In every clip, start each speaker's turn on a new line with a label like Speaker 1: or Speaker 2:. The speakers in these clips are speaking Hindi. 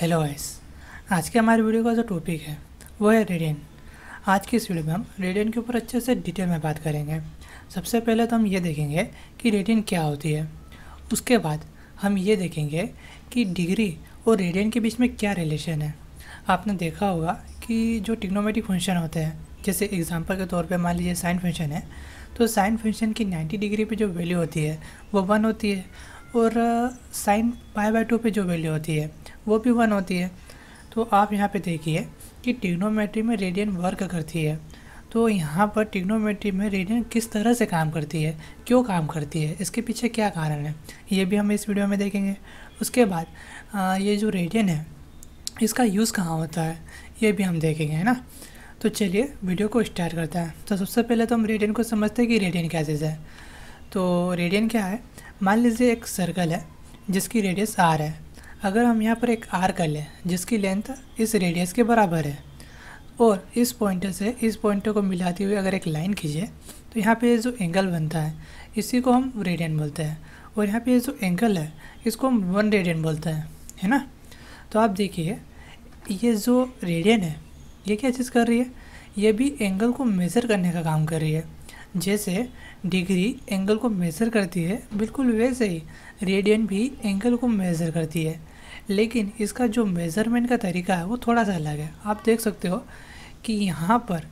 Speaker 1: हेलो गाइस आज के हमारे वीडियो का जो टॉपिक है वो है रेडियन आज की इस वीडियो में हम रेडियन के ऊपर अच्छे से डिटेल में बात करेंगे सबसे पहले तो हम ये देखेंगे कि रेडियन क्या होती है उसके बाद हम ये देखेंगे कि डिग्री और रेडियन के बीच में क्या रिलेशन है आपने देखा होगा कि जो टिक्नोमेटिक फंक्शन होते हैं जैसे एग्जाम्पल के तौर पर मान लीजिए साइन फंक्शन है तो साइन फंक्शन की नाइन्टी डिग्री पर जो वैल्यू होती है वो वन होती है और साइन पाई बाई टू पर जो वैल्यू होती है वो भी वन होती है तो आप यहाँ पे देखिए कि टिग्नोमेट्री में रेडियन वर्क करती है तो यहाँ पर टिग्नोमेट्री में रेडियन किस तरह से काम करती है क्यों काम करती है इसके पीछे क्या कारण है ये भी हम इस वीडियो में देखेंगे उसके बाद आ, ये जो रेडियन है इसका यूज़ कहाँ होता है ये भी हम देखेंगे है ना तो चलिए वीडियो को स्टार्ट करते हैं तो सबसे पहले तो हम रेडियन को समझते हैं कि रेडियन क्या चीज़ है तो रेडियन क्या है मान लीजिए एक सर्कल है जिसकी रेडियस आर है अगर हम यहाँ पर एक आर कर लें जिसकी लेंथ इस रेडियस के बराबर है और इस पॉइंट से इस पॉइंट को मिलाते हुए अगर एक लाइन खींचे तो यहाँ पे जो एंगल बनता है इसी को हम रेडियन बोलते हैं और यहाँ पे जो एंगल है इसको हम वन रेडियन बोलते हैं है ना तो आप देखिए ये जो रेडियन है ये क्या चीज़ कर रही है ये भी एंगल को मेज़र करने का काम कर रही है जैसे डिग्री एंगल को मेज़र करती है बिल्कुल वैसे ही रेडियन भी एंगल को मेज़र करती है लेकिन इसका जो मेज़रमेंट का तरीका है वो थोड़ा सा अलग है आप देख सकते हो कि यहाँ पर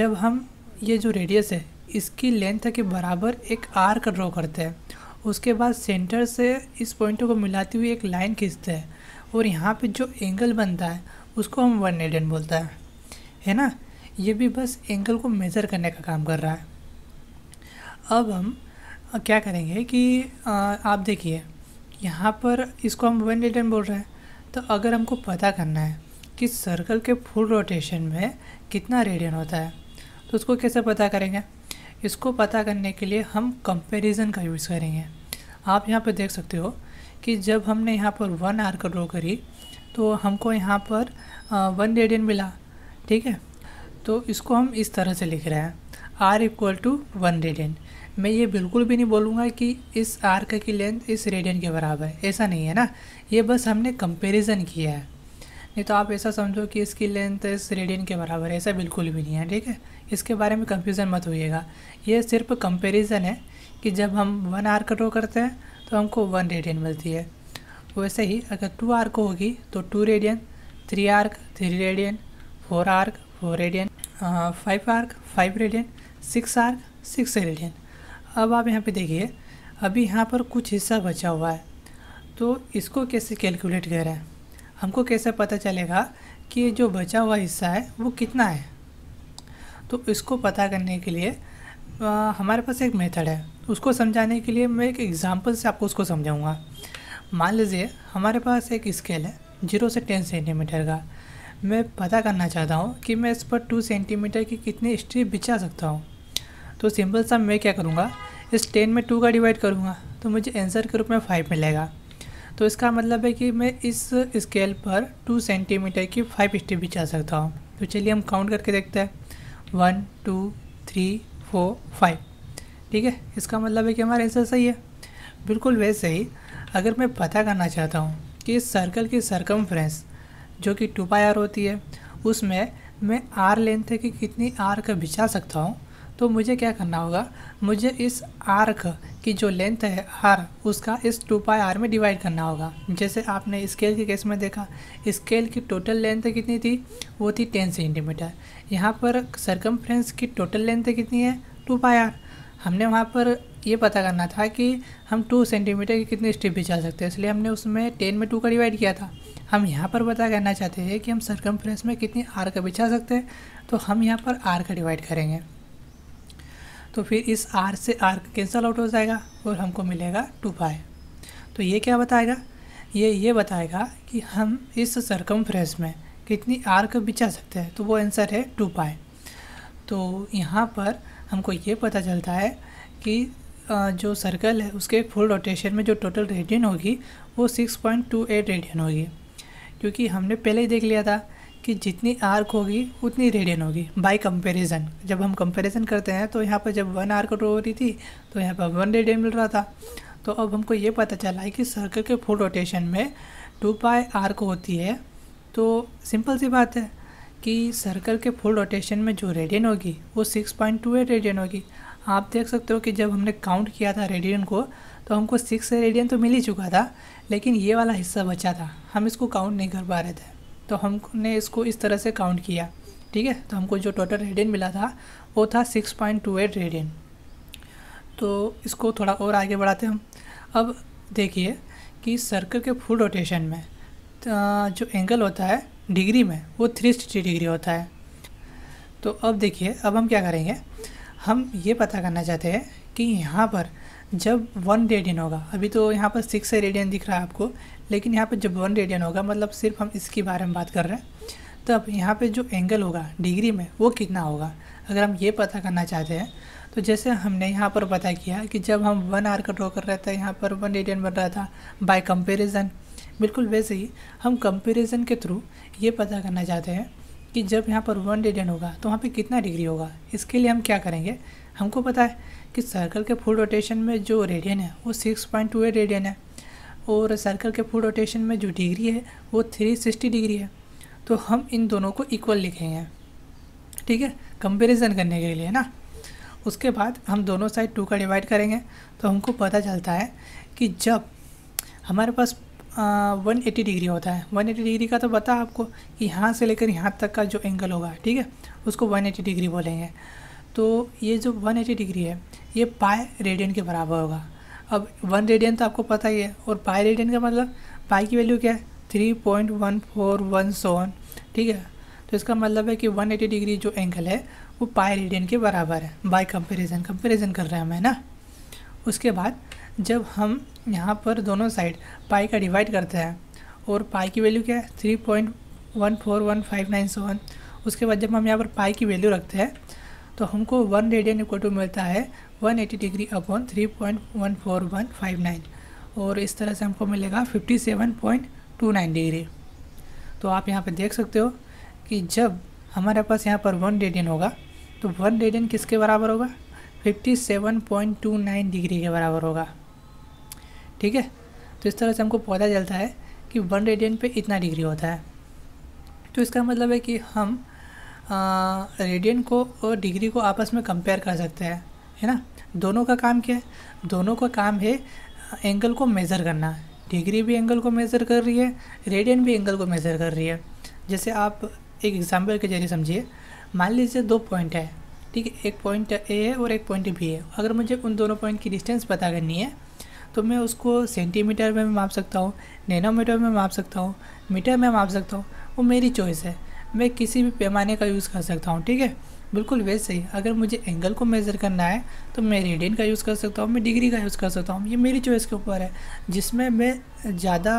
Speaker 1: जब हम ये जो रेडियस है इसकी लेंथ के बराबर एक आर्क ड्रॉ करते हैं उसके बाद सेंटर से इस पॉइंट को मिलाती हुई एक लाइन खींचते हैं और यहाँ पे जो एंगल बनता है उसको हम वन रेडियन बोलते हैं है ना ये भी बस एंगल को मेज़र करने का काम कर रहा है अब हम क्या करेंगे कि आप देखिए यहाँ पर इसको हम वन रिटर्न बोल रहे हैं तो अगर हमको पता करना है कि सर्कल के फुल रोटेशन में कितना रेडियन होता है तो उसको कैसे पता करेंगे इसको पता करने के लिए हम कंपैरिजन का यूज़ करेंगे आप यहाँ पर देख सकते हो कि जब हमने यहाँ पर वन आर का ड्रॉ करी तो हमको यहाँ पर वन रेडियन मिला ठीक है तो इसको हम इस तरह से लिख रहे हैं R equal to one radian मैं ये बिल्कुल भी नहीं बोलूँगा कि इस आर्क की लेंथ इस रेडियन के बराबर है ऐसा नहीं है ना ये बस हमने कंपेरिजन किया है नहीं तो आप ऐसा समझो कि इसकी लेंथ इस रेडियन के बराबर ऐसा बिल्कुल भी नहीं है ठीक है इसके बारे में कंफ्यूजन मत होइएगा ये सिर्फ कंपैरिजन है कि जब हम वन आर्क ड्रो करते हैं तो हमको वन रेडियन मिलती है वैसे ही अगर टू आर्क होगी तो two radian three arc three radian four arc four radian five arc five radian six arc six radian अब आप यहाँ पे देखिए अभी यहाँ पर कुछ हिस्सा बचा हुआ है तो इसको कैसे कैलकुलेट कर रहे हैं हमको कैसे पता चलेगा कि जो बचा हुआ हिस्सा है वो कितना है तो इसको पता करने के लिए आ, हमारे पास एक मेथड है उसको समझाने के लिए मैं एक एग्ज़ाम्पल से आपको उसको समझाऊँगा मान लीजिए हमारे पास एक स्केल है जीरो से टेन सेंटीमीटर का मैं पता करना चाहता हूँ कि मैं इस पर टू सेंटीमीटर की कितनी स्ट्रिप बिछा सकता हूँ तो सिंपल सा मैं क्या करूँगा इस टेन में टू का डिवाइड करूँगा तो मुझे आंसर के रूप में फाइव मिलेगा तो इसका मतलब है कि मैं इस स्केल पर टू सेंटीमीटर की फाइव स्टेप भी जा सकता हूँ तो चलिए हम काउंट करके देखते हैं one two three four five ठीक है इसका मतलब है कि हमारा आंसर सही है बिल्कुल वैसे ही अगर मैं पता करना चाहता हूँ कि इस सर्कल की सरकम जो कि टू पाई आर होती है उसमें मैं आर लेंथ है कि कितनी आर का बिछा सकता हूँ तो मुझे क्या करना होगा मुझे इस आर्क की जो लेंथ है आर उसका इस टू पाई आर में डिवाइड करना होगा जैसे आपने स्केल के केस में देखा स्केल की टोटल लेंथ कितनी थी वो थी टेन सेंटीमीटर यहाँ पर सरकम की टोटल लेंथ कितनी है टू पाई आर हमने वहाँ पर ये पता करना था कि हम टू सेंटीमीटर की कितनी स्टेप भी चल सकते हैं इसलिए हमने उसमें टेन में टू का डिवाइड किया था हम यहाँ पर पता करना चाहते हैं कि हम सरकम में कितनी आर का बिछा सकते हैं तो हम यहाँ पर आर का डिवाइड करेंगे तो फिर इस आर से आर कैंसल आउट हो जाएगा और हमको मिलेगा टू पाई तो ये क्या बताएगा ये ये बताएगा कि हम इस सरकम में कितनी आर्क बिछा सकते हैं तो वो आंसर है टू पाए तो यहाँ पर हमको ये पता चलता है कि जो सर्कल है उसके फुल रोटेशन में जो टोटल रेडियन होगी वो 6.28 रेडियन होगी क्योंकि हमने पहले ही देख लिया था कि जितनी आर्क होगी उतनी रेडियन होगी बाय कंपैरिजन जब हम कंपैरिजन करते हैं तो यहाँ पर जब वन आर्क ड्रो हो रही थी तो यहाँ पर वन रेडियन मिल रहा था तो अब हमको ये पता चला है कि सर्कल के फुल रोटेशन में टू पाई आर्क होती है तो सिंपल सी बात है कि सर्कल के फुल रोटेशन में जो रेडियन होगी वो six point two eight radian होगी आप देख सकते हो कि जब हमने काउंट किया था रेडियन को तो हमको सिक्स रेडियन तो मिल ही चुका था लेकिन ये वाला हिस्सा बचा था हम इसको काउंट नहीं कर पा रहे थे तो हमने इसको इस तरह से काउंट किया ठीक है तो हमको जो टोटल रेडियन मिला था वो था six point two eight radian तो इसको थोड़ा और आगे बढ़ाते हम अब देखिए कि सर्कल के फुल रोटेशन में जो एंगल होता है डिग्री में वो थ्री सिक्सटी डिग्री होता है तो अब देखिए अब हम क्या करेंगे हम ये पता करना चाहते हैं कि यहाँ पर जब वन रेडियन होगा अभी तो यहाँ पर सिक्स रेडियन दिख रहा है आपको लेकिन यहाँ पर जब वन रेडियन होगा मतलब सिर्फ हम इसके बारे में बात कर रहे हैं तब यहाँ पर जो एंगल होगा डिग्री में वो कितना होगा अगर हम ये पता करना चाहते हैं तो जैसे हमने यहाँ पर पता किया कि जब हम वन आर का ड्रॉ कर रहे थे यहाँ पर वन रेडियन बन रहा था बाय कंपैरिजन बिल्कुल वैसे ही हम कंपैरिजन के थ्रू ये पता करना चाहते हैं कि जब यहाँ पर वन रेडियन होगा तो वहाँ पे कितना डिग्री होगा इसके लिए हम क्या करेंगे हमको पता है कि सर्कल के फुल रोटेशन में जो रेडियन है वो six point two eight radian है और सर्कल के फुल रोटेशन में जो डिग्री है वो थ्री सिक्सटी डिग्री है तो हम इन दोनों को इक्वल लिखेंगे ठीक है कंपेरिजन करने के लिए ना उसके बाद हम दोनों साइड टू का डिवाइड करेंगे तो हमको पता चलता है कि जब हमारे पास वन एटी डिग्री होता है वन एटी डिग्री का तो पता आपको कि यहाँ से लेकर यहाँ तक का जो एंगल होगा ठीक है उसको वन एटी डिग्री बोलेंगे तो ये जो 180 डिग्री है ये पाए रेडियन के बराबर होगा अब वन रेडियन तो आपको पता ही है और पाए रेडियन का मतलब पाए की वैल्यू क्या है three point one four one सोन ठीक है तो इसका मतलब है कि 180 डिग्री जो एंगल है वो पाए रेडियन के बराबर है बाय कंपैरिजन कंपैरिजन कर रहे हैं हमें ना उसके बाद जब हम यहाँ पर दोनों साइड पाई का डिवाइड करते हैं और पाई की वैल्यू क्या है three point one four one five nine seven उसके बाद जब हम यहाँ पर पाई की वैल्यू रखते हैं तो हमको वन रेडियन इक्वल टू मिलता है one eighty degree upon three point one four one five nine और इस तरह से हमको मिलेगा fifty seven point two nine degree तो आप यहाँ पर देख सकते हो कि जब हमारे पास यहाँ पर वन रेडियन होगा तो वन रेडियन किसके बराबर होगा fifty seven point two nine degree के बराबर होगा ठीक है तो इस तरह से हमको पता चलता है कि वन रेडियन पे इतना डिग्री होता है तो इसका मतलब है कि हम रेडियन को और डिग्री को आपस में कंपेयर कर सकते हैं है ना दोनों का काम क्या है दोनों का काम है एंगल को मेज़र करना डिग्री भी एंगल को मेज़र कर रही है रेडियन भी एंगल को मेज़र कर रही है जैसे आप एक एग्जाम्पल के जरिए समझिए मान लीजिए दो पॉइंट है ठीक है एक पॉइंट ए है और एक पॉइंट बी है अगर मुझे उन दोनों पॉइंट की डिस्टेंस पता करनी है तो मैं उसको सेंटीमीटर में माप सकता हूँ नैनोमीटर में माप सकता हूँ मीटर में माप सकता हूँ वो मेरी चॉइस है मैं किसी भी पैमाने का यूज़ कर सकता हूँ ठीक है बिल्कुल वैसे ही अगर मुझे एंगल को मेज़र करना है तो मैं रेडियन का यूज़ कर सकता हूँ मैं डिग्री का यूज़ कर सकता हूँ ये मेरी चॉइस के ऊपर है जिसमें मैं ज़्यादा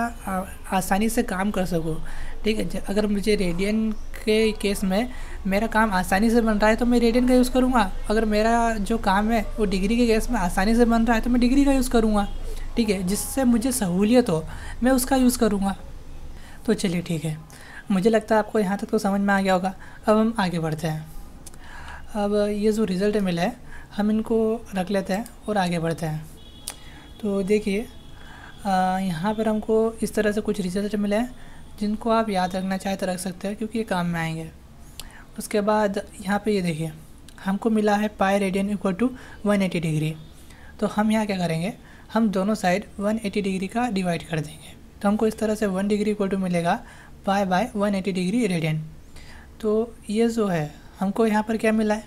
Speaker 1: आसानी से काम कर सकूँ ठीक है अगर मुझे रेडियन के केस में मेरा काम आसानी से बन रहा है तो मैं रेडियन का यूज़ करूँगा अगर मेरा जो काम है वो डिग्री के केस में आसानी से बन रहा है तो मैं डिग्री का यूज़ करूँगा ठीक है जिससे मुझे सहूलियत हो मैं उसका यूज़ करूँगा तो चलिए ठीक है मुझे लगता है आपको यहाँ तक तो समझ में आ गया होगा अब हम आगे बढ़ते हैं अब ये जो रिज़ल्ट मिला है हम इनको रख लेते हैं और आगे बढ़ते हैं तो देखिए यहाँ पर हमको इस तरह से कुछ रिज़ल्ट मिले हैं जिनको आप याद रखना चाहे तो रख सकते हैं क्योंकि ये काम में आएंगे उसके बाद यहाँ पे ये देखिए हमको मिला है pi radian equal to 180 degree तो हम यहाँ क्या करेंगे हम दोनों साइड 180 डिग्री का डिवाइड कर देंगे तो हमको इस तरह से 1 डिग्री इक्वल टू मिलेगा pi by one eighty degree radian तो ये जो है हमको यहाँ पर क्या मिला है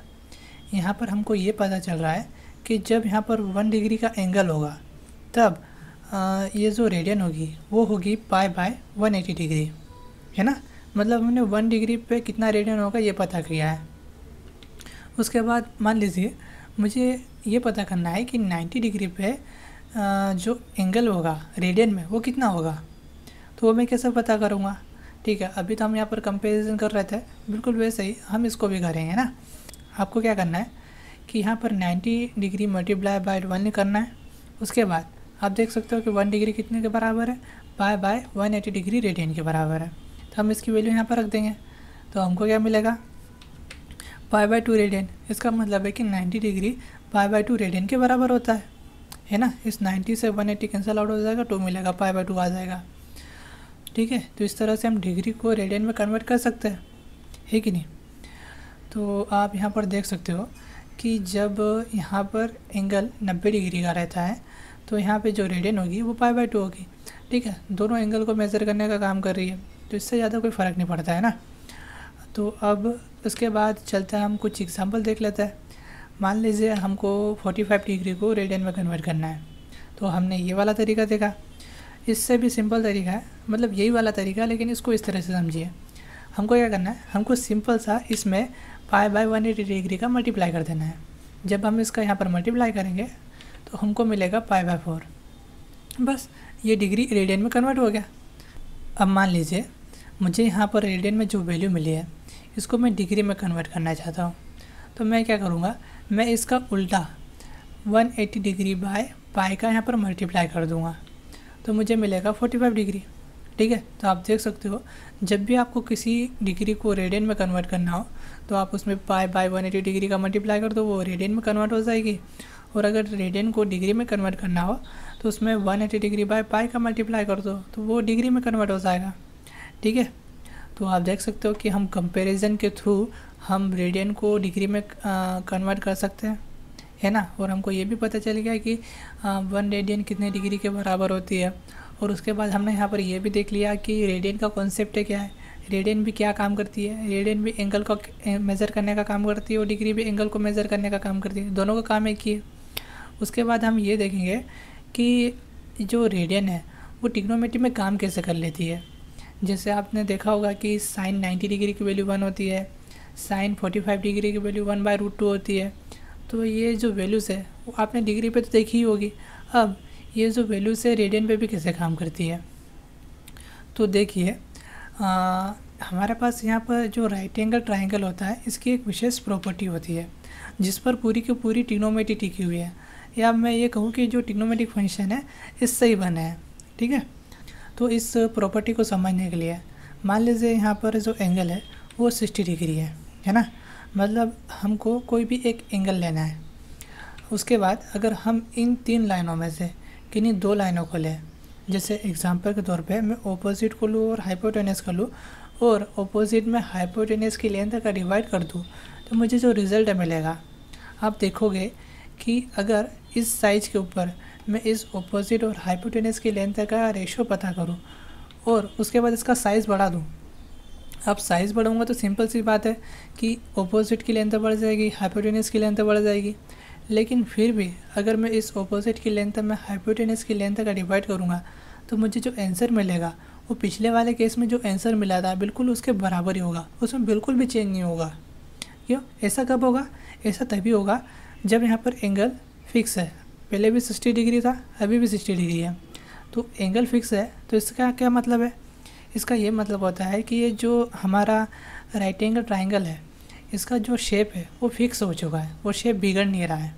Speaker 1: यहाँ पर हमको ये पता चल रहा है कि जब यहाँ पर वन डिग्री का एंगल होगा तब आ, ये जो रेडियन होगी वो होगी pi by one eighty degree है ना मतलब हमने वन डिग्री पे कितना रेडियन होगा ये पता किया है उसके बाद मान लीजिए मुझे ये पता करना है कि नाइन्टी डिग्री पे जो एंगल होगा रेडियन में वो कितना होगा तो वो मैं कैसे पता करूँगा ठीक है अभी तो हम यहाँ पर कंपेरिजन कर रहे थे बिल्कुल वैसे ही हम इसको भी करेंगे है ना आपको क्या करना है कि यहाँ पर 90 डिग्री मल्टीप्लाई बाय वन करना है उसके बाद आप देख सकते हो कि वन डिग्री कितने के बराबर है pi by one eighty degree radian के बराबर है तो हम इसकी वैल्यू यहाँ पर रख देंगे तो हमको क्या मिलेगा पाई बाय टू रेडियन इसका मतलब है कि 90 degree pi by two radian के बराबर होता है है ना इस 90 से 180 कैंसिल आउट हो जाएगा टू मिलेगा पाई बाई टू आ जाएगा ठीक है तो इस तरह से हम डिग्री को रेडियन में कन्वर्ट कर सकते हैं है कि नहीं तो आप यहाँ पर देख सकते हो कि जब यहाँ पर एंगल 90 डिग्री का रहता है तो यहाँ पे जो रेडियन होगी वो पाई बाई टू होगी ठीक है दोनों एंगल को मेज़र करने का काम कर रही है तो इससे ज़्यादा कोई फ़र्क नहीं पड़ता है ना तो अब उसके बाद चलते हैं हम कुछ एग्जाम्पल देख लेते हैं मान लीजिए हमको 45 डिग्री को रेडियन में कन्वर्ट करना है तो हमने ये वाला तरीका देखा इससे भी सिंपल तरीका है मतलब यही वाला तरीका है लेकिन इसको इस तरह से समझिए हमको क्या करना है हमको सिंपल सा इसमें pi by one eighty degree का मल्टीप्लाई कर देना है जब हम इसका यहाँ पर मल्टीप्लाई करेंगे तो हमको मिलेगा पाई बाय फोर बस ये डिग्री रेडियन में कन्वर्ट हो गया अब मान लीजिए मुझे यहाँ पर रेडियन में जो वैल्यू मिली है इसको मैं डिग्री में कन्वर्ट करना चाहता हूँ तो मैं क्या करूँगा मैं इसका उल्टा 180 डिग्री बाय पाई का यहाँ पर मल्टीप्लाई कर दूँगा तो मुझे मिलेगा 45 डिग्री ठीक है तो आप देख सकते हो जब भी आपको किसी डिग्री को रेडियन में कन्वर्ट करना हो तो आप उसमें पाई बाय 180 डिग्री का मल्टीप्लाई कर दो वो रेडियन में कन्वर्ट हो जाएगी और अगर रेडियन को डिग्री में कन्वर्ट करना हो तो उसमें वन डिग्री बाय पाई का मल्टीप्लाई कर दो तो वो डिग्री में कन्वर्ट हो जाएगा ठीक है तो आप देख सकते हो कि हम कंपेरिजन के थ्रू हम रेडियन को डिग्री में कन्वर्ट कर सकते हैं है ना और हमको ये भी पता चल गया कि वन रेडियन कितने डिग्री के बराबर होती है और उसके बाद हमने यहाँ पर यह भी देख लिया कि रेडियन का कॉन्सेप्ट क्या है रेडियन भी क्या काम करती है रेडियन भी एंगल को मेज़र करने का काम करती है और डिग्री भी एंगल को मेज़र करने का काम करती है दोनों का काम एक ही है उसके बाद हम ये देखेंगे कि जो रेडियन है वो टिग्नोमेट्री में काम कैसे कर लेती है जैसे आपने देखा होगा कि साइन 90 डिग्री की वैल्यू वन होती है साइन 45 डिग्री की value one by root two होती है तो ये जो वैल्यूज़ है वो आपने डिग्री पे तो देखी ही होगी अब ये जो वैल्यूज़ है रेडियन पे भी कैसे काम करती है तो देखिए हमारे पास यहाँ पर जो राइट एंगल ट्राइंगल होता है इसकी एक विशेष प्रॉपर्टी होती है जिस पर पूरी की पूरी टिग्नोमेटी टिकी हुई है या मैं ये कहूँ कि जो टिग्नोमेटिक फंक्शन है इससे ही बने हैं ठीक है तो इस प्रॉपर्टी को समझने के लिए मान लीजिए यहाँ पर जो एंगल है वो सिक्सटी डिग्री है है ना मतलब हमको कोई भी एक एंगल लेना है उसके बाद अगर हम इन तीन लाइनों में से किन्हीं दो लाइनों को लें जैसे एग्जांपल के तौर पे मैं ओपोजिट को लूँ और हाइपोटेनस को लूँ और ओपोजिट में हाइपोटेनस की लेंथ का डिवाइड कर दूँ तो मुझे जो रिज़ल्ट मिलेगा आप देखोगे कि अगर इस साइज के ऊपर मैं इस ओपोजिट और हाइपोटेनस की लेंथ का रेशो पता करूँ और उसके बाद इसका साइज़ बढ़ा दूँ अब साइज़ बढ़ाऊँगा तो सिंपल सी बात है कि ओपोजिट की लेंथ बढ़ जाएगी हाइपोटेनस की लेंथ बढ़ जाएगी लेकिन फिर भी अगर मैं इस ओपोजिट की लेंथ में हाइपोटेनस की लेंथ का डिवाइड करूँगा तो मुझे जो आंसर मिलेगा वो पिछले वाले केस में जो आंसर मिला था बिल्कुल उसके बराबर ही होगा उसमें बिल्कुल भी चेंज नहीं होगा क्यों ऐसा कब होगा ऐसा तभी होगा जब यहाँ पर एंगल फिक्स है पहले भी सिक्सटी डिग्री था अभी भी सिक्सटी डिग्री है तो एंगल फिक्स है तो इसका क्या मतलब है इसका ये मतलब होता है कि ये जो हमारा राइट एंगल ट्राइंगल है इसका जो शेप है वो फिक्स हो चुका है वो शेप बिगड़ नहीं रहा है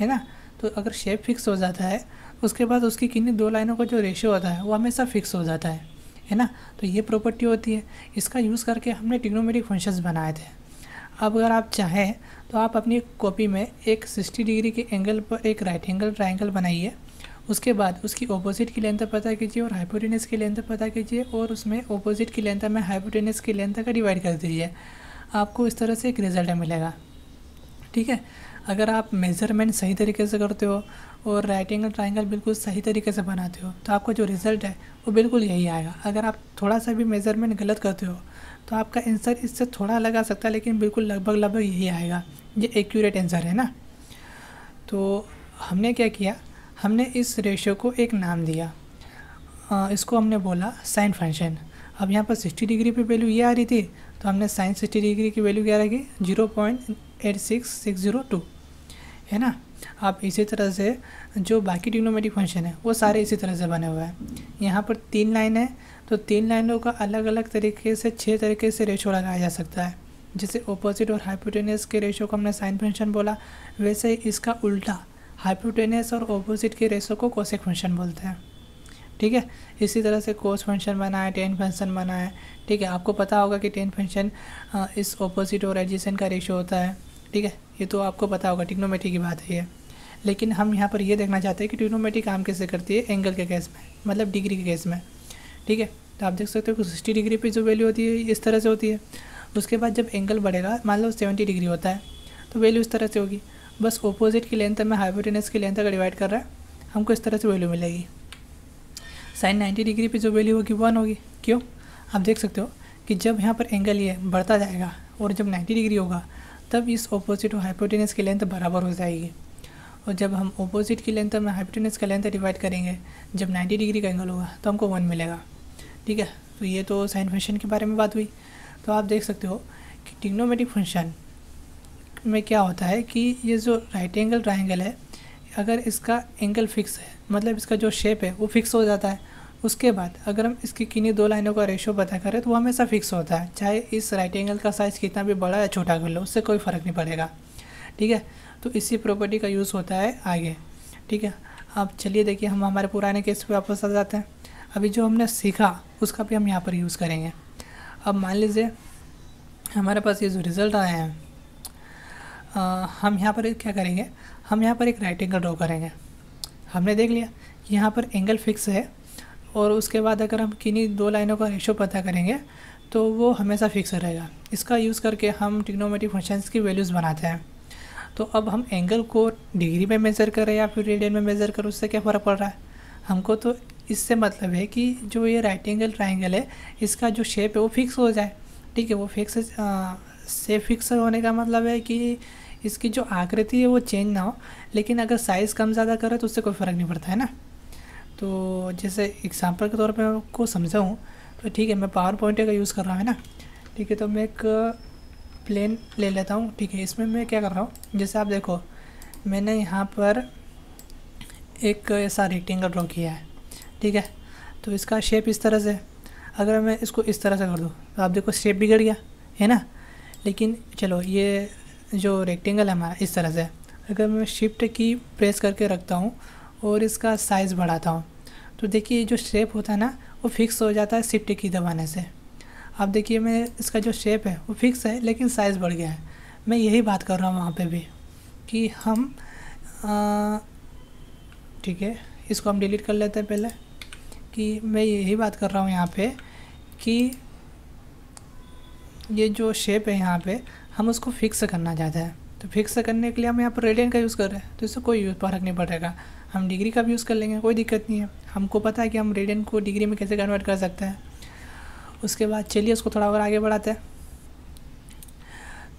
Speaker 1: है ना तो अगर शेप फिक्स हो जाता है उसके बाद उसकी किन्नी दो लाइनों का जो रेशियो होता है वो हमेशा फिक्स हो जाता है है ना तो ये प्रॉपर्टी होती है इसका यूज़ करके हमने टिग्नोमेटिक फंक्शंस बनाए थे अब अगर आप चाहें तो आप अपनी कॉपी में एक सिक्सटी डिग्री के एंगल पर एक राइट एंगल ट्राइंगल बनाइए उसके बाद उसकी ऑपोजिट की लेंथ पता कीजिए और हाइपोटेनस की लेंथ पता कीजिए और उसमें ऑपोजिट की लेंथ में हाइपोटेनस की लेंथ का डिवाइड कर दीजिए आपको इस तरह से एक रिजल्ट मिलेगा ठीक है अगर आप मेज़रमेंट सही तरीके से करते हो और राइट एंगल ट्राइंगल बिल्कुल सही तरीके से बनाते हो तो आपका जो रिज़ल्ट है वो बिल्कुल यही आएगा अगर आप थोड़ा सा भी मेज़रमेंट गलत करते हो तो आपका आंसर इससे थोड़ा लगा सकता है लेकिन बिल्कुल लगभग लगभग यही आएगा ये एक्यूरेट आंसर है ना तो हमने क्या किया हमने इस रेशियो को एक नाम दिया आ, इसको हमने बोला साइन फंक्शन अब यहाँ पर 60 डिग्री पे वैल्यू ये आ रही थी तो हमने साइन 60 डिग्री की वैल्यू क्या रखी zero point eight six six zero two है ना आप इसी तरह से जो बाकी डिग्नोमेटिक फंक्शन है वो सारे इसी तरह से बने हुए हैं यहाँ पर तीन लाइन है तो तीन लाइनों का अलग अलग तरीके से छः तरीके से रेशो लगाया जा सकता है जैसे ऑपोजिट और हाइपोटेनियस के रेशो को हमने साइन फंक्शन बोला वैसे ही इसका उल्टा हाइपोटेनियस और ऑपोजिट के रेशो को कोसेक फंक्शन बोलते हैं ठीक है इसी तरह से कोस फंक्शन बना है टेन फंक्शन बना है ठीक है आपको पता होगा कि टेन फंक्शन इस ऑपोजिट और एडजेसेंट का रेशो होता है ठीक है ये तो आपको पता होगा टिक्नोमेट्री की बात है ये लेकिन हम यहाँ पर ये देखना चाहते हैं कि टिक्नोमेट्री काम कैसे करती है एंगल के केस में मतलब डिग्री के केस में ठीक है तो आप देख सकते हो कि सिक्सटी डिग्री पर जो वैल्यू होती है इस तरह से होती है उसके बाद जब एंगल बढ़ेगा मान लो सेवेंटी डिग्री होता है तो वैल्यू इस तरह से होगी बस ऑपोजिट की लेंथ में हाइपोटेनस की लेंथ अगर डिवाइड कर रहा है हमको इस तरह से वैल्यू मिलेगी साइन 90 डिग्री पे जो वैल्यू होगी वन होगी क्यों आप देख सकते हो कि जब यहाँ पर एंगल ये बढ़ता जाएगा और जब 90 डिग्री होगा तब इस ऑपोजिट और हाइपोटेनस की लेंथ बराबर हो जाएगी और जब हम ऑपोजिट की लेंथ में हाइपोटेनस का लेंथ डिवाइड करेंगे जब नाइन्टी डिग्री का एंगल होगा तो हमको वन मिलेगा ठीक है तो ये तो साइन फंक्शन के बारे में बात हुई तो आप देख सकते हो कि टिग्नोमेटिक फंक्शन में क्या होता है कि ये जो राइट एंगल ट्राइंगल है अगर इसका एंगल फिक्स है मतलब इसका जो शेप है वो फिक्स हो जाता है उसके बाद अगर हम इसकी किन्हीं दो लाइनों का रेशो पता करें तो वो हमेशा फिक्स होता है चाहे इस राइट एंगल का साइज़ कितना भी बड़ा या छोटा कर लो उससे कोई फ़र्क नहीं पड़ेगा ठीक है तो इसी प्रॉपर्टी का यूज़ होता है आगे ठीक है अब चलिए देखिए हम हमारे पुराने केस पर वापस आ जाते हैं अभी जो हमने सीखा उसका भी हम यहाँ पर यूज़ करेंगे अब मान लीजिए हमारे पास ये जो रिज़ल्ट आए हैं आ, हम यहाँ पर क्या करेंगे हम यहाँ पर एक राइट एंगल ड्रॉ करेंगे हमने देख लिया यहाँ पर एंगल फिक्स है और उसके बाद अगर हम किन्हीं दो लाइनों का रेशो पता करेंगे तो वो हमेशा फिक्स रहेगा इसका यूज़ करके हम टिक्नोमेटिक फंक्शंस की वैल्यूज़ बनाते हैं तो अब हम एंगल को डिग्री में मेज़र करें या फिर रेडियन में मेज़र करें उससे क्या फ़र्क पड़ रहा है हमको तो इससे मतलब है कि जो ये राइट एंगल ट्राइंगल है इसका जो शेप है वो फिक्स हो जाए ठीक है वो फिक्स से फिक्स होने का मतलब है कि इसकी जो आकृति है वो चेंज ना हो लेकिन अगर साइज़ कम ज़्यादा करे तो उससे कोई फ़र्क नहीं पड़ता है ना तो जैसे एग्जाम्पल के तौर पे आपको समझाऊँ तो ठीक है मैं पावर पॉइंट का यूज़ कर रहा हूँ है ना ठीक है तो मैं एक प्लेन ले लेता हूँ ठीक है इसमें मैं क्या कर रहा हूँ जैसे आप देखो मैंने यहाँ पर एक ऐसा रेक्टेंगल ड्रॉ किया है ठीक है तो इसका शेप इस तरह से अगर मैं इसको इस तरह से कर दूँ तो आप देखो शेप बिगड़ गया है ना लेकिन चलो ये जो रेक्टेंगल है हमारा इस तरह से अगर मैं शिफ्ट की प्रेस करके रखता हूँ और इसका साइज़ बढ़ाता हूँ तो देखिए जो शेप होता है ना वो फिक्स हो जाता है शिफ्ट की दबाने से अब देखिए मैं इसका जो शेप है वो फिक्स है लेकिन साइज़ बढ़ गया है मैं यही बात कर रहा हूँ वहाँ पे भी कि हम ठीक है इसको हम डिलीट कर लेते हैं पहले कि मैं यही बात कर रहा हूँ यहाँ पे कि ये जो शेप है यहाँ पे हम उसको फिक्स करना चाहते हैं तो फिक्स करने के लिए हम यहाँ पर रेडियन का यूज़ कर रहे हैं तो इससे कोई फ़र्क नहीं पड़ेगा हम डिग्री का भी यूज़ कर लेंगे कोई दिक्कत नहीं है हमको पता है कि हम रेडियन को डिग्री में कैसे कन्वर्ट कर सकते हैं उसके बाद चलिए उसको थोड़ा और आगे बढ़ाते हैं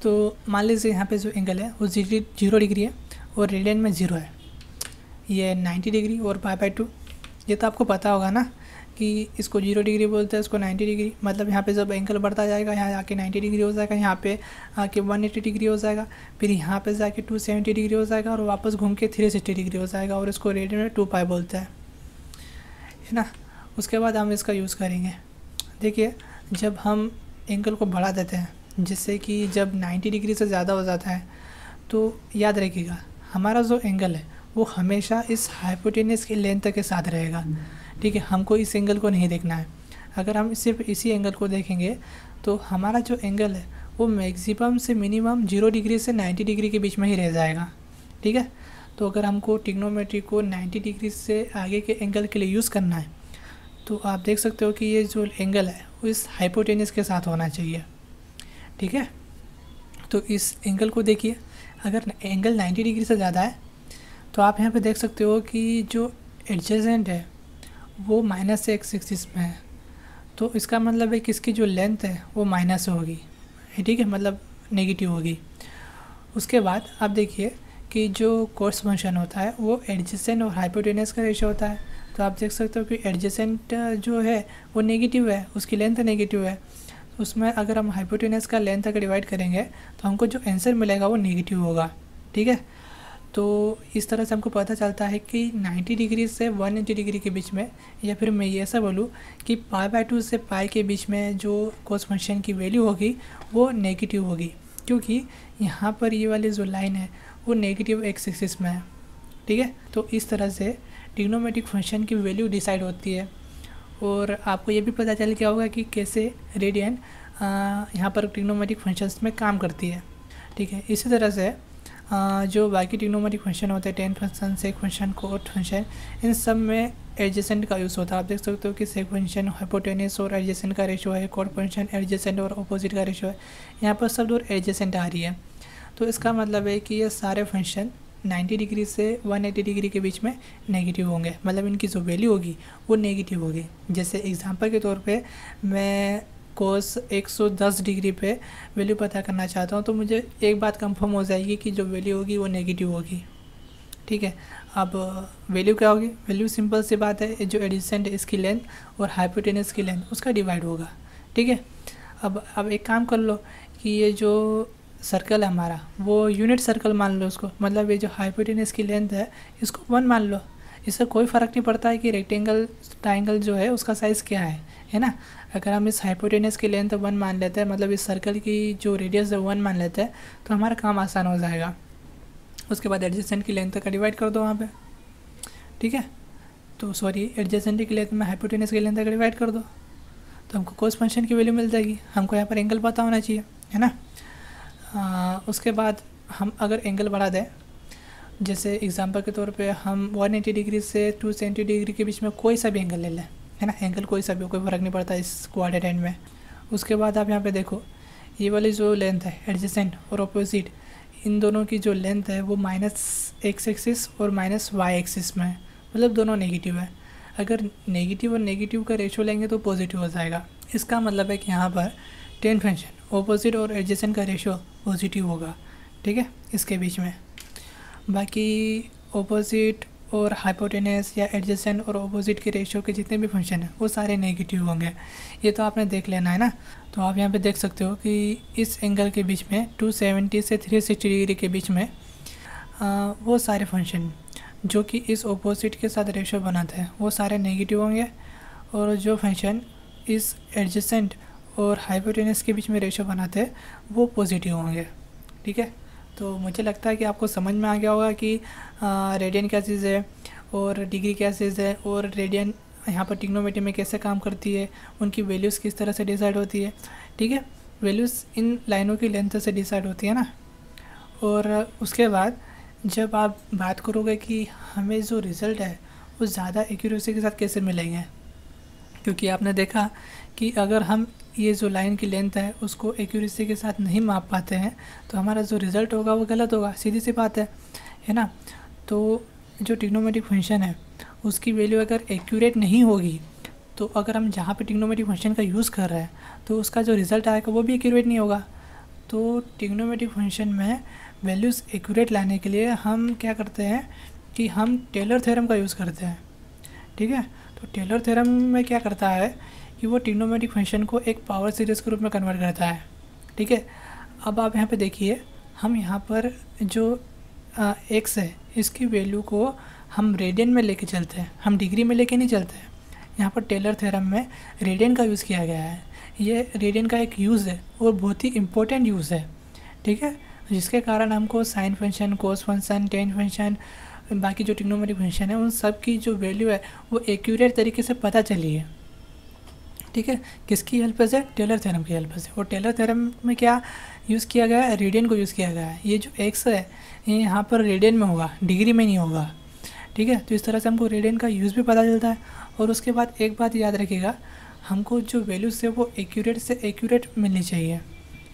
Speaker 1: तो मान लीजिए यहाँ पे जो एंगल है वो डिग्री जीरो डिग्री है और रेडियन में ज़ीरो है ये नाइन्टी डिग्री और पाई बाई टू ये तो आपको पता होगा ना कि इसको जीरो डिग्री बोलते हैं इसको नाइन्टी डिग्री मतलब यहाँ पे जब एंगल बढ़ता जाएगा यहाँ आके नाइन्टी डिग्री हो जाएगा यहाँ पे आके वन एटी डिग्री हो जाएगा फिर यहाँ पे जाके टू सेवेंटी डिग्री हो जाएगा और वापस घूम के थ्री सिक्सटी डिग्री हो जाएगा और इसको रेडियो में टू पाई बोलते हैं है ना उसके बाद हम इसका यूज़ करेंगे देखिए जब हम एंगल को बढ़ा देते हैं जिससे कि जब नाइन्टी डिग्री से ज़्यादा हो जाता है तो याद रखिएगा हमारा जो एंगल है वो हमेशा इस हाइपोटेनिस की लेंथ के साथ रहेगा ठीक है हमको इस एंगल को नहीं देखना है अगर हम सिर्फ इसी एंगल को देखेंगे तो हमारा जो एंगल है वो मैक्सिमम से मिनिमम जीरो डिग्री से नाइन्टी डिग्री के बीच में ही रह जाएगा ठीक है तो अगर हमको टिग्नोमेट्री को नाइन्टी डिग्री से आगे के एंगल के लिए यूज़ करना है तो आप देख सकते हो कि ये जो एंगल है वो इस हाइपोटेनिस के साथ होना चाहिए ठीक है तो इस एंगल को देखिए अगर एंगल 90 डिग्री से ज़्यादा है तो आप यहाँ पे देख सकते हो कि जो एडजेंट है वो माइनस एक्स एक्सिस में है तो इसका मतलब है कि इसकी जो लेंथ है वो माइनस होगी ठीक है मतलब नेगेटिव होगी उसके बाद आप देखिए कि जो कोर्स फंक्शन होता है वो एडजेसेंट और हाइपोटेनस का रेशो होता है तो आप देख सकते हो कि एडजेसेंट जो है वो नेगेटिव है उसकी लेंथ नेगेटिव है उसमें अगर हम हाइपोटेनस का लेंथ अगर डिवाइड करेंगे तो हमको जो आंसर मिलेगा वो नेगेटिव होगा ठीक है तो इस तरह से हमको पता चलता है कि 90 डिग्री से 180 डिग्री के बीच में या फिर मैं ये ऐसा बोलूँ कि पाई बाई टू से पाई के बीच में जो कोस फंक्शन की वैल्यू होगी वो नेगेटिव होगी क्योंकि यहाँ पर ये वाली जो लाइन है वो नेगेटिव एक्स एक्सिस में है ठीक है तो इस तरह से डिग्नोमेटिक फंक्शन की वैल्यू डिसाइड होती है और आपको ये भी पता चल गया होगा कि कैसे रेडियन यहाँ पर टिग्नोमेटिक फंक्शंस में काम करती है ठीक है इसी तरह से हाँ, जो बाकी टिक्नोमेटिक फंक्शन होते हैं tan function sec function cot function इन सब में एडजेसेंट का यूज़ होता है आप देख सकते हो कि सेक फंक्शन हाइपोटेनिस और एडजेसेंट का रेशो है कोट फंक्शन एडजेसेंट और अपोजिट का रेशो है यहाँ पर सब दूर एडजेसेंट आ रही है तो इसका मतलब है कि ये सारे फंक्शन 90 डिग्री से 180 डिग्री के बीच में नेगेटिव होंगे मतलब इनकी जो वैल्यू होगी वो नेगेटिव होगी जैसे एग्जांपल के तौर पे मैं कोस 110 डिग्री पे वैल्यू पता करना चाहता हूँ तो मुझे एक बात कंफर्म हो जाएगी कि जो वैल्यू होगी वो नेगेटिव होगी ठीक है अब वैल्यू uh, क्या होगी वैल्यू सिंपल सी बात है जो एडिसेंट इसकी लेंथ और हाइपोटेनस की लेंथ उसका डिवाइड होगा ठीक है अब अब एक काम कर लो कि ये जो सर्कल है हमारा वो यूनिट सर्कल मान लो उसको मतलब ये जो हाइपोटेनस की लेंथ है इसको वन मान लो इससे कोई फ़र्क नहीं पड़ता है कि रेक्टेंगल ट्राइंगल जो है उसका साइज़ क्या है है ना अगर हम इस हाइपोटेनस की लेंथ वन मान लेते हैं मतलब इस सर्कल की जो रेडियस है वन मान लेते हैं तो हमारा काम आसान हो जाएगा उसके बाद एडजेसेंट की लेंथ का डिवाइड कर दो वहाँ पे ठीक है तो सॉरी एडजेसेंट की लेंथ में हाइपोटेनस की लेंथ का डिवाइड कर दो तो हमको कोस फंक्शन की वैल्यू मिल जाएगी हमको यहाँ पर एंगल पता होना चाहिए है ना आ, उसके बाद हम अगर एंगल बढ़ा दें जैसे एग्ज़ाम्पल के तौर पे हम 180 डिग्री से 270 डिग्री के बीच में कोई सा भी एंगल ले लें है ना एंगल कोई सा भी कोई फ़र्क नहीं पड़ता इस एंड में उसके बाद आप यहाँ पे देखो ये वाली जो लेंथ है एडजस्टेंट और अपोजिट इन दोनों की जो लेंथ है वो माइनस एक्स एक्सिस और माइनस वाई एक्सिस में है मतलब दोनों नेगेटिव है अगर नेगेटिव और नेगेटिव का रेशो लेंगे तो पॉजिटिव हो जाएगा इसका मतलब है कि यहाँ पर टेन फंक्शन ऑपोजिट और एडजेसेंट का रेशो पॉजिटिव होगा ठीक है इसके बीच में बाकी ऑपोजिट और हाइपोटेनस या एडजस्टेंट और ओपोजिट के रेशियो के जितने भी फंक्शन हैं वो सारे नेगेटिव होंगे ये तो आपने देख लेना है ना तो आप यहाँ पे देख सकते हो कि इस एंगल के बीच में 270 से 360 डिग्री के बीच में आ, वो सारे फंक्शन जो कि इस ओपोजिट के साथ रेशियो बनाते हैं वो सारे नेगेटिव होंगे और जो फंक्शन इस एडजस्टेंट और हाइपोटेनस के बीच में रेशियो बनाते हैं वो पॉजिटिव होंगे ठीक है तो मुझे लगता है कि आपको समझ में आ गया होगा कि रेडियन क्या चीज़ है और डिग्री क्या चीज़ है और रेडियन यहाँ पर टिक्नोमेटी में कैसे काम करती है उनकी वैल्यूज़ किस तरह से डिसाइड होती है ठीक है वैल्यूज़ इन लाइनों की लेंथ से डिसाइड होती है ना और उसके बाद जब आप बात करोगे कि हमें जो रिज़ल्ट है वो ज़्यादा एक्यूरेसी के साथ कैसे मिलेंगे क्योंकि आपने देखा कि अगर हम ये जो लाइन की लेंथ है उसको एक्यूरेसी के साथ नहीं माप पाते हैं तो हमारा जो रिज़ल्ट होगा वो गलत होगा सीधी सी बात है है ना तो जो टिग्नोमेटिक फंक्शन है उसकी वैल्यू अगर एक्यूरेट नहीं होगी तो अगर हम जहाँ पे टिग्नोमेटिक फंक्शन का यूज़ कर रहे हैं तो उसका जो रिज़ल्ट आएगा वो भी एक्यूरेट नहीं होगा तो टिग्नोमेटिक फंक्शन में वैल्यूज़ एक्यूरेट लाने के लिए हम क्या करते हैं कि हम टेलर थेरम का यूज़ करते हैं ठीक है तो टेलर थेरम में क्या करता है कि वो टिग्नोमेटिक फंक्शन को एक पावर सीरीज़ के रूप में कन्वर्ट करता है ठीक है अब आप यहाँ पे देखिए हम यहाँ पर जो एक्स है इसकी वैल्यू को हम रेडियन में लेके चलते हैं हम डिग्री में लेके नहीं चलते हैं यहाँ पर टेलर थेरम में रेडियन का यूज़ किया गया है ये रेडियन का एक यूज़ है और बहुत ही इम्पोर्टेंट यूज़ है ठीक है जिसके कारण हमको sine function cos function tan function बाकी जो टिग्नोमेटिक फंक्शन है उन सब की जो वैल्यू है वो एक्यूरेट तरीके से पता चली है ठीक है किसकी हेल्प से टेलर थ्योरम की हेल्प से और टेलर थ्योरम में क्या यूज़ किया गया है रेडियन को यूज़ किया गया है ये जो एक्स है ये यहाँ पर रेडियन में होगा डिग्री में नहीं होगा ठीक है तो इस तरह से हमको रेडियन का यूज़ भी पता चलता है और उसके बाद एक बात याद रखिएगा हमको जो वैल्यूज़ है वो एक्यूरेट से एक्यूरेट मिलनी चाहिए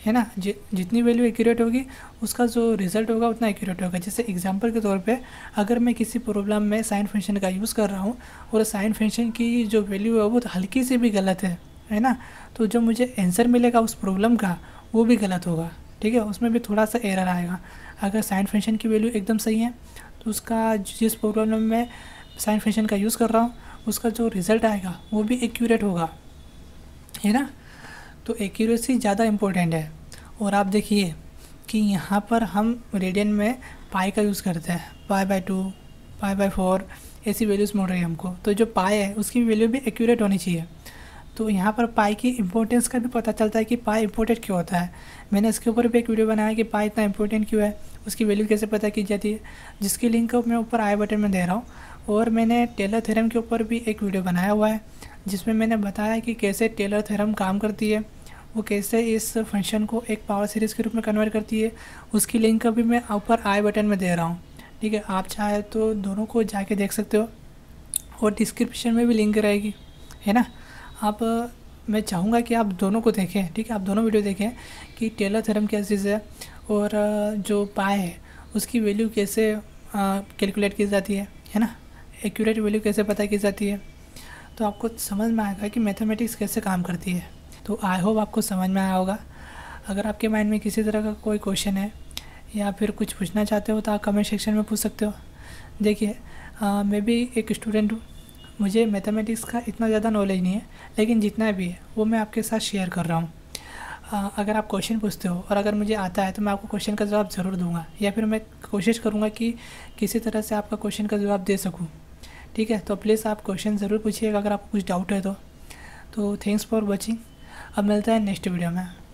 Speaker 1: है ना जि, जितनी वैल्यू एक्यूरेट होगी उसका जो रिजल्ट होगा उतना एक्यूरेट होगा जैसे एग्जाम्पल के तौर पे अगर मैं किसी प्रॉब्लम में साइन फंक्शन का यूज़ कर रहा हूँ और साइन फंक्शन की जो वैल्यू है वो तो हल्की सी भी गलत है है ना तो जो मुझे आंसर मिलेगा उस प्रॉब्लम का वो भी गलत होगा ठीक है उसमें भी थोड़ा सा एरर आएगा अगर साइन फंक्शन की वैल्यू एकदम सही है तो उसका जिस प्रॉब्लम में साइन फंक्शन का यूज़ कर रहा हूँ उसका जो रिज़ल्ट आएगा वो भी एक्यूरेट होगा है ना तो एक्यूरेसी ज़्यादा इम्पोर्टेंट है और आप देखिए कि यहाँ पर हम रेडियन में पाई का यूज़ करते हैं pi by two pi by four ऐसी वैल्यूज़ मिल रही है हमको तो जो पाई है उसकी वैल्यू भी एक्यूरेट होनी चाहिए तो यहाँ पर पाई की इम्पोर्टेंस का भी पता चलता है कि पाई इम्पोर्टेंट क्यों होता है मैंने इसके ऊपर भी एक वीडियो बनाया कि पाई इतना इंपॉर्टेंट क्यों है उसकी वैल्यू कैसे पता की जाती है जिसकी लिंक मैं ऊपर आई बटन में दे रहा हूँ और मैंने टेलर थेरम के ऊपर भी एक वीडियो बनाया हुआ है जिसमें मैंने बताया कि कैसे टेलर थेरम काम करती है वो कैसे इस फंक्शन को एक पावर सीरीज़ के रूप में कन्वर्ट करती है उसकी लिंक अभी मैं ऊपर आई बटन में दे रहा हूँ ठीक है आप चाहे तो दोनों को जाके देख सकते हो और डिस्क्रिप्शन में भी लिंक रहेगी है ना आप मैं चाहूँगा कि आप दोनों को देखें ठीक है आप दोनों वीडियो देखें कि टेलर थ्योरम क्या चीज़ है और जो पाए है उसकी वैल्यू कैसे कैलकुलेट की जाती है है ना एक्यूरेट वैल्यू कैसे पता की जाती है तो आपको समझ में आएगा कि मैथमेटिक्स कैसे काम करती है तो आई होप आपको समझ में आया होगा अगर आपके माइंड में किसी तरह का कोई क्वेश्चन है या फिर कुछ पूछना चाहते हो तो आप कमेंट सेक्शन में पूछ सकते हो देखिए मैं भी एक स्टूडेंट हूँ मुझे मैथमेटिक्स का इतना ज़्यादा नॉलेज नहीं है लेकिन जितना भी है वो मैं आपके साथ शेयर कर रहा हूँ अगर आप क्वेश्चन पूछते हो और अगर मुझे आता है तो मैं आपको क्वेश्चन का जवाब ज़रूर दूंगा या फिर मैं कोशिश करूँगा कि किसी तरह से आपका क्वेश्चन का जवाब दे सकूँ ठीक है तो प्लीज़ आप क्वेश्चन ज़रूर पूछिएगा अगर आपको कुछ डाउट है तो थैंक्स फॉर वॉचिंग अब मिलते हैं नेक्स्ट वीडियो में